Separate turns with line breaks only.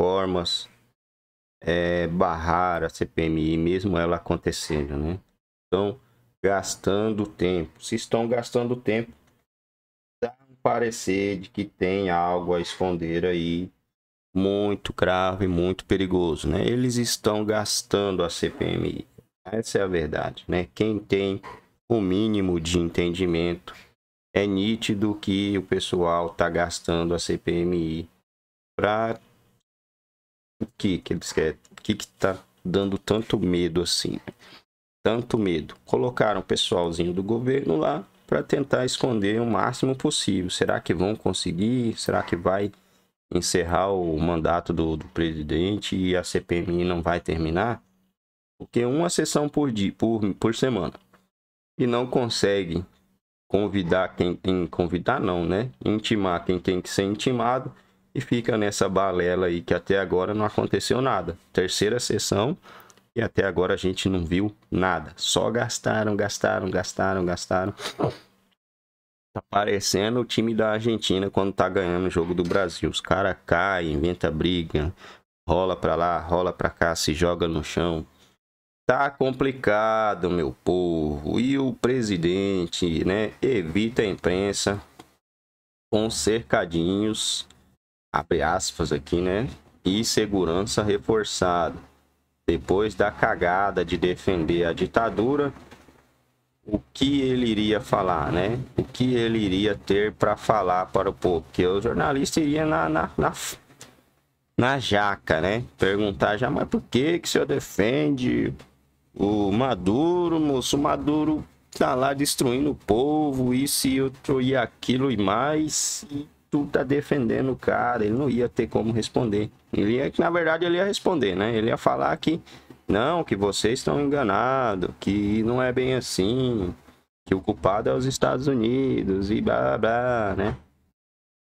formas é, barrar a CPMI, mesmo ela acontecendo, né? Estão gastando tempo. Se estão gastando tempo, dá um parecer de que tem algo a esconder aí muito grave, muito perigoso, né? Eles estão gastando a CPMI. Essa é a verdade, né? Quem tem o um mínimo de entendimento é nítido que o pessoal está gastando a CPMI para que que eles querem? O que que tá dando tanto medo assim? Né? Tanto medo. Colocaram o pessoalzinho do governo lá para tentar esconder o máximo possível. Será que vão conseguir? Será que vai encerrar o mandato do, do presidente e a CPMI não vai terminar? Porque uma sessão por dia, por, por semana. E não consegue convidar quem tem convidar não, né? Intimar quem tem que ser intimado e fica nessa balela aí que até agora não aconteceu nada. Terceira sessão e até agora a gente não viu nada. Só gastaram, gastaram, gastaram, gastaram. Tá parecendo o time da Argentina quando tá ganhando o jogo do Brasil. Os caras caem, inventa briga, rola pra lá, rola pra cá, se joga no chão. Tá complicado, meu povo. E o presidente, né, evita a imprensa com cercadinhos abre aspas aqui, né? E segurança reforçada. Depois da cagada de defender a ditadura, o que ele iria falar, né? O que ele iria ter para falar para o povo? Porque o jornalista iria na, na, na, na jaca, né? Perguntar já, mas por que, que o senhor defende o Maduro, moço? O Maduro tá lá destruindo o povo, isso e outro e aquilo e mais. E tu tá defendendo o cara, ele não ia ter como responder. Ele ia, que na verdade ele ia responder, né? Ele ia falar que não, que vocês estão enganados, que não é bem assim, que o culpado é os Estados Unidos e blá blá, né?